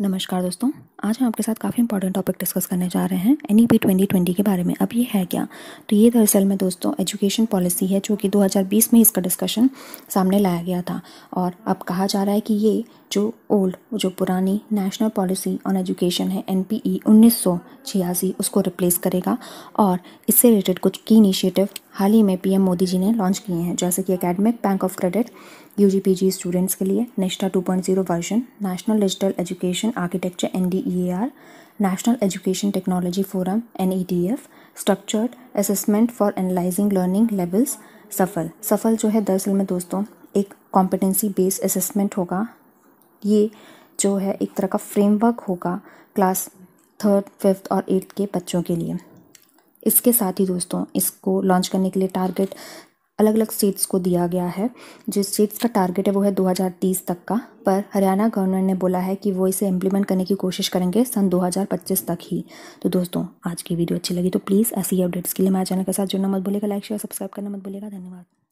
नमस्कार दोस्तों आज हम आपके साथ काफ़ी इंपॉर्टेंट टॉपिक डिस्कस करने जा रहे हैं N E P twenty twenty के बारे में अब ये है क्या तो ये दरअसल में दोस्तों एजुकेशन पॉलिसी है जो कि 2020 में इसका डिस्कशन सामने लाया गया था और अब कहा जा रहा है कि ये जो ओल्ड जो पुरानी नेशनल पॉलिसी ऑन एजुकेशन है एन पी ई उन्नीस उसको रिप्लेस करेगा और इससे रिलेटेड कुछ की इनिशिएटिव हाल ही में पीएम मोदी जी ने लॉन्च किए हैं जैसे कि academic bank of credit U G students के लिए Nishtha 2.0 version national digital education architecture and national education technology forum and structured assessment for analyzing learning levels SAFAL SAFAL जो है दरअसल में दोस्तों एक कॉम्पिटेंसी बेस्ड असेसमेंट होगा ये जो है एक तरह का फ्रेमवर्क होगा क्लास थर्ड फिफ्थ और एट्थ के बच्चों के लिए इसके साथ ही दोस्तों इसको लॉन्च करने के लिए टारगेट अलग अलग स्टेट्स को दिया गया है जो स्टेट्स का टारगेट है वो है 2030 तक का पर हरियाणा गवर्नमेंट ने बोला है कि वो इसे इम्प्लीमेंट करने की कोशिश करेंगे सन 2025 तक ही तो दोस्तों आज की वीडियो अच्छी लगी तो प्लीज़ ऐसी अपडेट्स के लिए मेरे चैनल के साथ जुड़ना मत बोलेगा लाइक शेयर सब्सक्राइब करना मत बोलेगा धन्यवाद